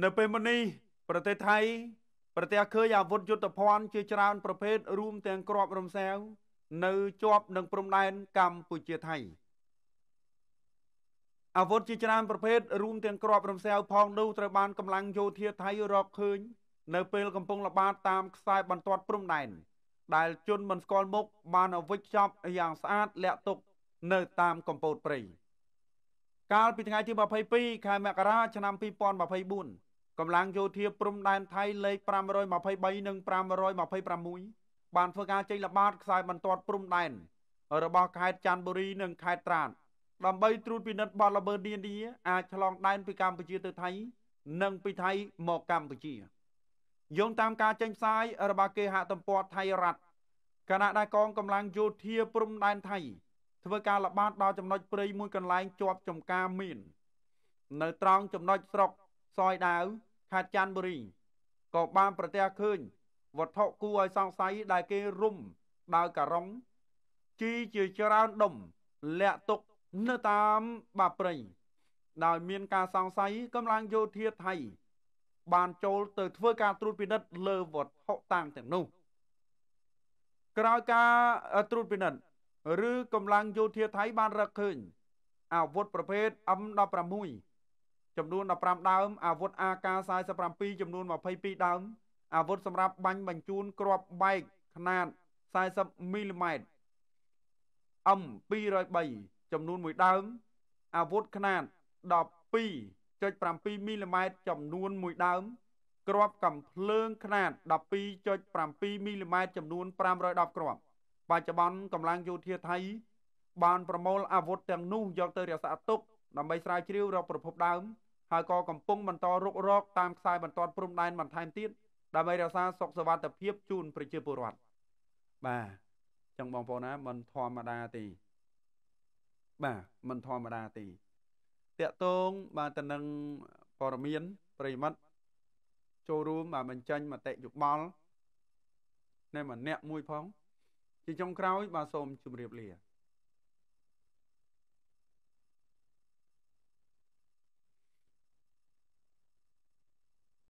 នៅពេលមុននេះប្រទេសថៃ ប្រទេសឃើញអាវុធយុទ្ធភ័ណ្ឌជាច្រើនប្រភេទរួមទាំងគ្រាប់រំសាវនៅជាប់នឹងព្រំដែនកម្ពុជាថៃអាវុធជាច្រើនប្រភេទរួមទាំងគ្រាប់រំសាវផងនោះត្រូវបានកម្លាំងយោធាថៃរកឃើញនៅពេលកំពុងល្បាតតាមខ្សែបន្ទាត់ព្រំដែនដែលជនមិនស្គាល់មុខបានអវិជ្ជប់យ៉ាងស្អាតលាក់ទុកនៅតាមកំពូលព្រៃ។កាលពីថ្ងៃទី22ខែមករាឆ្នាំ2024កម្លាំងយោធាព្រំដែនថៃលេខ523និង526បានធ្វើការចេញល្បាតខ្សែបន្ទាត់ព្រំដែនរបស់ខេត្តច័ន្ទបុរីនិងខេត្តត្រាចដើម្បីត្រួតពិនិត្យបទល្មើសនានាអាចឆ្លងដែនពីកម្ពុជាទៅថៃ និងពីថៃមកកម្ពុជាយោងតាមការចេញផ្សាយ របស់គេហទំព័រថៃរដ្ឋគណៈដែលកងកម្លាំងយោធាព្រំដែនថៃធ្វើការល្បាតដល់ចំណុចព្រៃមួយកន្លែងជាប់ចំការមាន នៅត្រង់ចំណុចស្រុកសយដាវខេត្តច័ន្ទបុរីក៏បានប្រទះឃើញវត្ថុគួរឲ្យសង្ស័យដែលគេរុំដោយការ៉ុងជីជាច្រើនដុំលាក់ទុកនៅតាមបាព្រៃដោយមានការសង្ស័យកម្លាំងយោធាថៃបានចូលទៅធ្វើការត្រួតពិនិត្យលើវត្ថុតាំងទាំងនោះក្រោយការត្រួតពិនិត្យឬកម្លាំងយោធាថៃបានរកឃើញអាវុធប្រភេទ M16 ចំនួន15ដើមអាវុធ AK47 ចំនួន22ដើមអាវុធសម្រាប់បាញ់បញ្ជូនគ្រាប់បែកខ្នាត40មីលីម៉ែត្រ M203 ចំនួន1ដើមអាវុធខ្នាត12.7មីលីម៉ែត្រចំនួន1ដើមគ្រាប់កំភ្លើងខ្នាត12.7មីលីម៉ែត្រចំនួន510គ្រាប់បច្ចុប្បន្នកម្លាំងយោធាថៃបានប្រមូលអាវុធទាំងនោះយកទៅរក្សាទុកដើម្បីស្រាវជ្រាវរកប្រភពដើមហើយក៏កំពុងបន្តរុករកតាមខ្សែបន្ទាត់ព្រំដែនបន្ថែមទៀតដើម្បីរក្សាសុខសวัสดิភាពជូនប្រជាពលរដ្ឋបាទចឹងបងប្អូនណាមិនធម្មតាទេបាទមិនធម្មតាទេតកតងបាទទៅនឹងព័ត៌មានប្រិមិត្តចូលរួមបាទបញ្ចេញមតិយោបល់នៃម្នាក់មួយផងជាចុងក្រោយបាទសូមជម្រាបលា